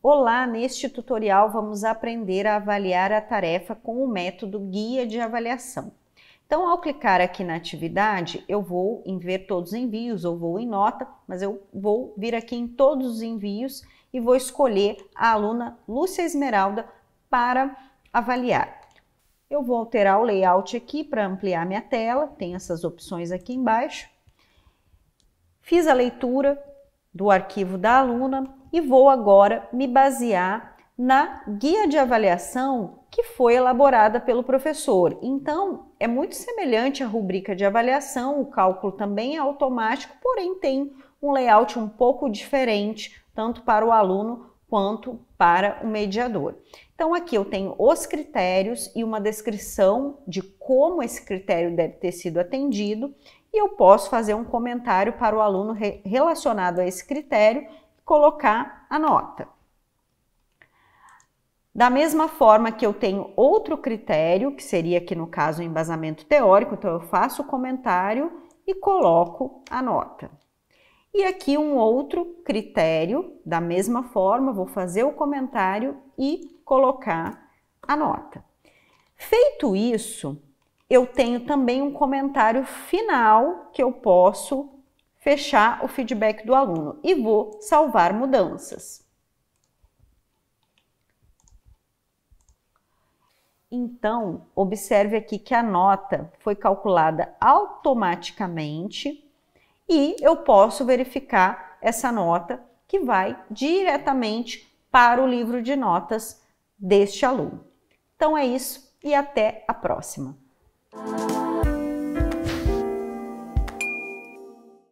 Olá, neste tutorial vamos aprender a avaliar a tarefa com o método Guia de Avaliação. Então, ao clicar aqui na atividade, eu vou em ver todos os envios ou vou em nota, mas eu vou vir aqui em todos os envios e vou escolher a aluna Lúcia Esmeralda para avaliar. Eu vou alterar o layout aqui para ampliar minha tela, tem essas opções aqui embaixo. Fiz a leitura, do arquivo da aluna e vou agora me basear na guia de avaliação que foi elaborada pelo professor. Então, é muito semelhante à rubrica de avaliação, o cálculo também é automático, porém tem um layout um pouco diferente, tanto para o aluno quanto para o mediador. Então, aqui eu tenho os critérios e uma descrição de como esse critério deve ter sido atendido, e eu posso fazer um comentário para o aluno re relacionado a esse critério e colocar a nota. Da mesma forma que eu tenho outro critério, que seria aqui no caso o embasamento teórico, então eu faço o comentário e coloco a nota. E aqui um outro critério, da mesma forma, vou fazer o comentário e colocar a nota. Feito isso, eu tenho também um comentário final que eu posso fechar o feedback do aluno e vou salvar mudanças. Então, observe aqui que a nota foi calculada automaticamente e eu posso verificar essa nota que vai diretamente para o livro de notas deste aluno. Então é isso e até a próxima.